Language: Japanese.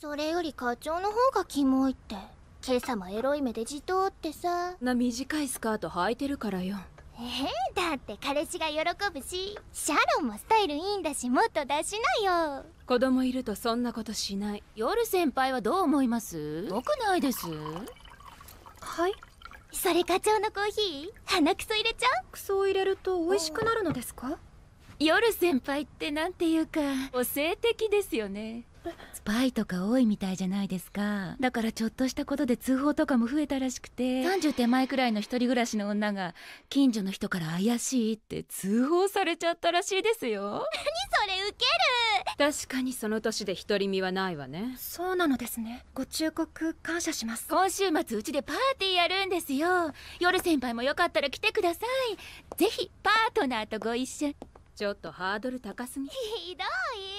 それより課長の方がキモいって今朝もエロい目でじとってさな短いスカート履いてるからよえー、だって彼氏が喜ぶしシャロンもスタイルいいんだしもっと出しなよ子供いるとそんなことしない夜先輩はどう思います僕ないですはいそれ課長のコーヒー鼻くそ入れちゃうくそを入れると美味しくなるのですか夜先輩ってなんていうか個性的ですよねスパイとか多いみたいじゃないですかだからちょっとしたことで通報とかも増えたらしくて30手前くらいの一人暮らしの女が近所の人から怪しいって通報されちゃったらしいですよ何それウケる確かにその年で独り身はないわねそうなのですねご忠告感謝します今週末うちでパーティーやるんですよ夜先輩もよかったら来てくださいぜひパートナーとご一緒ちょっとハードル高すぎひどい